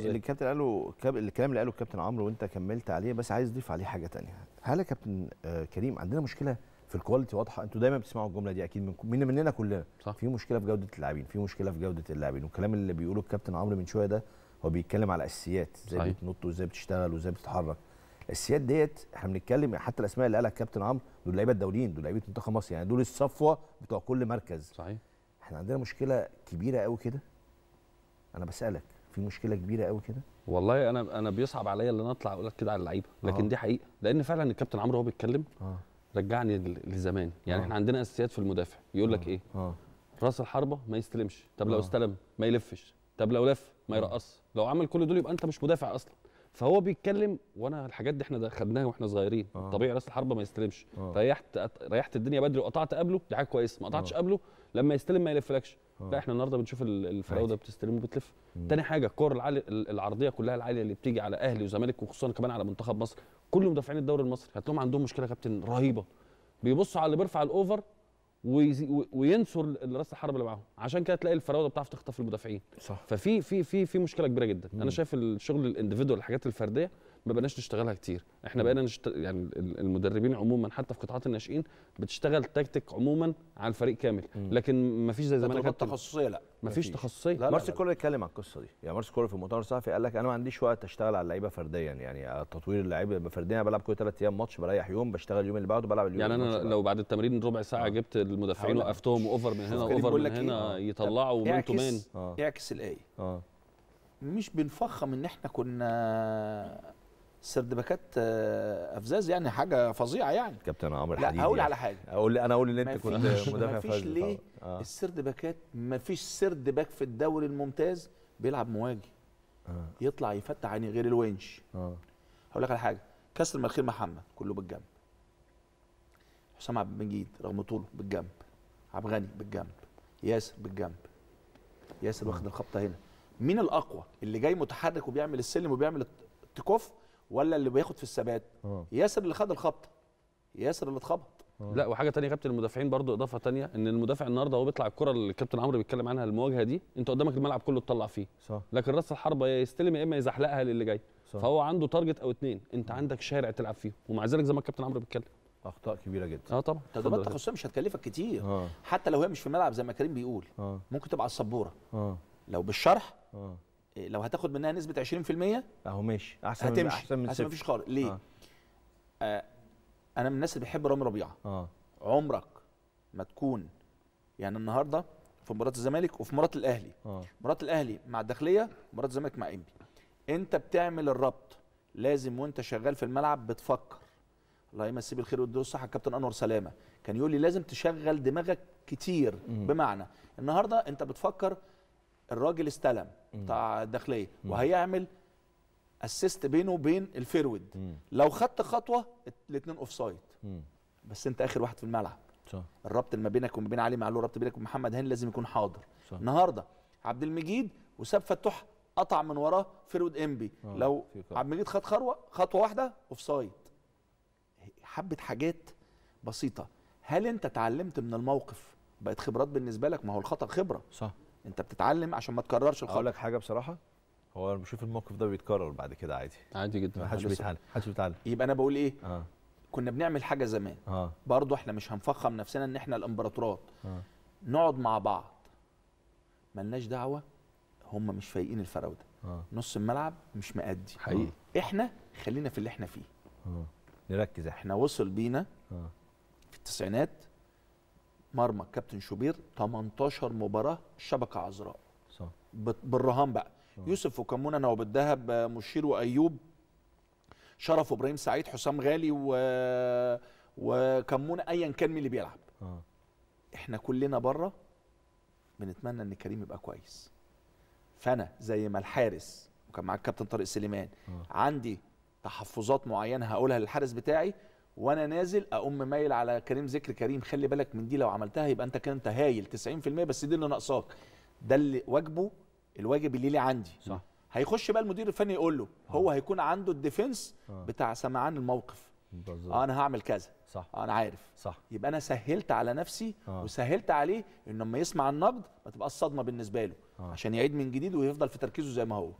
اللي الكابتن قاله كاب... الكلام اللي قاله الكابتن عمرو وانت كملت عليه بس عايز اضيف عليه حاجه ثانيه هل يا كابتن آه، كريم عندنا مشكله في الكواليتي واضحه انتوا دايما بتسمعوا الجمله دي اكيد من من مننا كلنا صح. في مشكله في جوده اللاعبين في مشكله في جوده اللاعبين والكلام اللي بيقوله الكابتن عمرو من شويه ده هو بيتكلم على اساسيات ازاي بتنط وازاي بتشتغل وازاي بتتحرك الاساسيات ديت احنا بنتكلم حتى الاسماء اللي قالها الكابتن عمرو دول لعيبه الدوليين دول لعيبه منتخب مصر يعني دول الصفوه بتوع كل مركز صحيح احنا عندنا مشكله كبيره قوي كده انا بسالك في مشكله كبيره قوي كده والله انا انا بيصعب عليا ان انا اطلع اقول كده على اللعيبه لكن آه. دي حقيقه لان فعلا الكابتن عمرو وهو بيتكلم آه. رجعني لزمان يعني آه. احنا عندنا اساسيات في المدافع يقول لك آه. ايه آه. راس الحربه ما يستلمش طب لو آه. استلم ما يلفش طب لو لف ما يرقص لو عمل كل دول يبقى انت مش مدافع اصلا فهو بيتكلم وانا الحاجات دي احنا خدناها واحنا صغيرين آه. طبيعي راس الحربه ما يستلمش آه. ريحت ريحت الدنيا بدري وقطعت قبله دي حاجه كويسه ما قطعتش آه. قبله لما يستلم ما يلفلكش آه. لا احنا النهارده بنشوف الفراوده بتستلم وبتلف مم. تاني حاجه الكور العالي العرضيه كلها العاليه اللي بتيجي على اهلي وزمالك وخصوصا كمان على منتخب مصر كل مدافعين الدوري المصري هتلاقيهم عندهم مشكله كابتن رهيبه بيبصوا على اللي بيرفع الاوفر وينسوا راس الحرب اللي معاهم عشان كده تلاقي الفراوده بتعرف تخطف المدافعين صح ففي في في في مشكله كبيره جدا مم. انا شايف الشغل الانديفيدوال الحاجات الفرديه ما بقناش نشتغلها كتير احنا بقينا نشت... يعني المدربين عموما حتى في قطاعات الناشئين بتشتغل تكتيك عموما على الفريق كامل لكن ما فيش زي زمان كانت تخصصيه لا ما فيش تخصصيه مارس كولر اتكلم على القصه دي يعني مارس كولر في المؤتمر الصحفي قال لك انا ما عنديش وقت اشتغل على اللعيبه فرديا يعني تطوير اللعيبه فرديا بلعب كل ثلاث ايام ماتش بريح يوم بشتغل اليوم اللي بعده بلعب اليوم يعني انا لو بعد التمرين ربع ساعه آه. جبت المدافعين وقفتهم اوفر من هنا اوفر من هنا إيه؟ آه. يطلعوا تو مان يعكس آه. الايه مش بنفخم ان احنا كنا سردبكات آه، افزاز يعني حاجه فظيعه يعني كابتن عمرو الحديدي لا اقول يعني. على حاجه اقول انا اقول ان انت كنت مدافع ما فيش ليه آه. ما فيش سرد باك في الدوري الممتاز بيلعب مواجه آه. يطلع يفتح عيني غير الونش اه هقول لك على حاجه كسر مناخير محمد كله بالجنب حسام عبد المجيد رغم طوله بالجنب عبد الغني بالجنب ياسر بالجنب ياسر واخد آه. الخبطه هنا مين الاقوى اللي جاي متحرك وبيعمل السلم وبيعمل التكوف ولا اللي بياخد في الثبات آه. ياسر اللي خد الخبطه ياسر اللي اتخبط آه. لا وحاجه ثانيه يا كابتن المدافعين برضو اضافه ثانيه ان المدافع النهارده هو بيطلع الكره اللي الكابتن عمرو بيتكلم عنها المواجهه دي انت قدامك الملعب كله تطلع فيه صح. لكن راس الحربه يا يستلم يا اما يزحلقها للي جاي صح. فهو عنده تارجت او اتنين انت عندك شارع تلعب فيه ومع ذلك زي ما الكابتن عمرو بيتكلم اخطاء كبيره جدا اه طبعا تدريبات التخصصيه مش هتكلفك كتير آه. حتى لو هي مش في الملعب زي ما كريم بيقول آه. ممكن تبقى على السبوره آه. لو بالشرح آه. لو هتاخد منها نسبه 20% اهو ماشي احسن هتمشي احسن من احسن مفيش خالص ليه؟ آه. آه انا من الناس اللي بحب رامي ربيعه آه. عمرك ما تكون يعني النهارده في مباراه الزمالك وفي مباراه الاهلي آه. مباراه الاهلي مع الداخليه مباراه الزمالك مع انبي انت بتعمل الربط لازم وانت شغال في الملعب بتفكر الله يمسيه بالخير ويديله الصحه الكابتن انور سلامه كان يقول لي لازم تشغل دماغك كتير بمعنى النهارده انت بتفكر الراجل استلم بتاع الداخليه وهيعمل اسيست بينه وبين مم. لو خدت خطوه الاثنين اوف سايد بس انت اخر واحد في الملعب صح. الربط اللي ما بينك وما بين علي معلول الربط بينك ومحمد محمد هاني لازم يكون حاضر صح. النهارده عبد المجيد وساب فتوح قطع من وراه فيرود انبي آه، لو عبد المجيد خد خروه خطوه واحده اوف سايد حبه حاجات بسيطه هل انت اتعلمت من الموقف بقت خبرات بالنسبه لك ما هو الخطا خبره صح انت بتتعلم عشان ما تكررش الخطا اقول لك حاجه بصراحه هو انا بشوف الموقف ده بيتكرر بعد كده عادي عادي جدا محدش بيتعلم محدش بيتعلم يبقى انا بقول ايه آه. كنا بنعمل حاجه زمان آه. برضه احنا مش هنفخم نفسنا ان احنا الامبراطورات آه. نقعد مع بعض ملناش دعوه هم مش فايقين الفراوده آه. نص الملعب مش مأدي حقيقي آه. احنا خلينا في اللي احنا فيه آه. نركز احنا وصل بينا آه. في التسعينات مرمى كابتن شوبير 18 مباراه شبكه عذراء صح بالرهان بقى صح. يوسف وكمونه انا وبالذهب مشير وايوب شرف وابراهيم سعيد حسام غالي و وكمونه ايا كان مين اللي بيلعب آه. احنا كلنا بره بنتمنى ان كريم يبقى كويس فانا زي ما الحارس وكان معاك كابتن طارق سليمان آه. عندي تحفظات معينه هقولها للحارس بتاعي وانا نازل اقوم مايل على كريم ذكر كريم خلي بالك من دي لو عملتها يبقى انت كده انت هايل 90% بس دي اللي ناقصاك ده اللي واجبه الواجب الليلي عندي صح هيخش بقى المدير الفني يقول له آه. هو هيكون عنده الديفنس آه. بتاع سمعان الموقف بالظبط آه انا هعمل كذا صح آه انا عارف صح يبقى انا سهلت على نفسي آه. وسهلت عليه انه لما يسمع النقد ما تبقاش صدمه بالنسبه له آه. عشان يعيد من جديد ويفضل في تركيزه زي ما هو